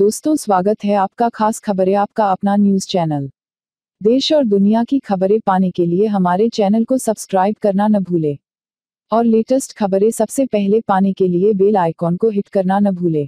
दोस्तों स्वागत है आपका खास खबरें आपका अपना न्यूज चैनल देश और दुनिया की खबरें पाने के लिए हमारे चैनल को सब्सक्राइब करना न भूले और लेटेस्ट खबरें सबसे पहले पाने के लिए बेल आइकॉन को हिट करना न भूले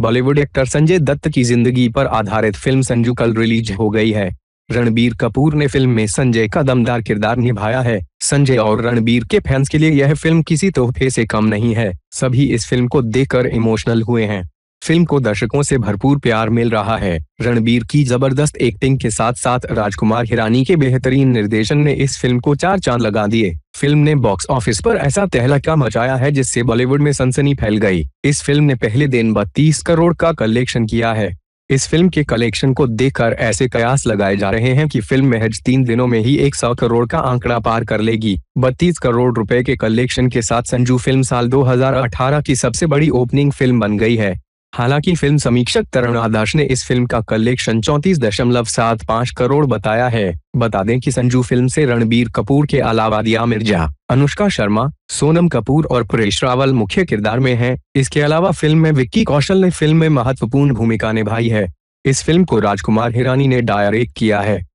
बॉलीवुड एक्टर संजय दत्त की जिंदगी पर आधारित फिल्म संजू कल रिलीज हो गई है रणबीर कपूर ने फिल्म में संजय का दमदार किरदार निभाया है संजय और रणबीर के फैंस के लिए यह फिल्म किसी तोहफे से कम नहीं है सभी इस फिल्म को देखकर इमोशनल हुए हैं फिल्म को दर्शकों से भरपूर प्यार मिल रहा है रणबीर की जबरदस्त एक्टिंग के साथ साथ राजकुमार हिरानी के बेहतरीन निर्देशन ने इस फिल्म को चार चांद लगा दिए फिल्म ने बॉक्स ऑफिस पर ऐसा तहलका मचाया है जिससे बॉलीवुड में सनसनी फैल गई इस फिल्म ने पहले दिन बत्तीस करोड़ का कलेक्शन किया है इस फिल्म के कलेक्शन को देखकर ऐसे कयास लगाए जा रहे हैं कि फिल्म महज तीन दिनों में ही 100 करोड़ का आंकड़ा पार कर लेगी बत्तीस करोड़ रुपए के कलेक्शन के साथ संजू फिल्म साल 2018 की सबसे बड़ी ओपनिंग फिल्म बन गई है हालांकि फिल्म समीक्षक तरुण आदर्श ने इस फिल्म का कलेक्शन चौंतीस दशमलव सात पाँच करोड़ बताया है बता दें कि संजू फिल्म से रणबीर कपूर के अलावा दिया मिर्जा अनुष्का शर्मा सोनम कपूर और पुरेश रावल मुख्य किरदार में हैं। इसके अलावा फिल्म में विक्की कौशल ने फिल्म में महत्वपूर्ण भूमिका निभाई है इस फिल्म को राजकुमार हिरानी ने डायरेक्ट किया है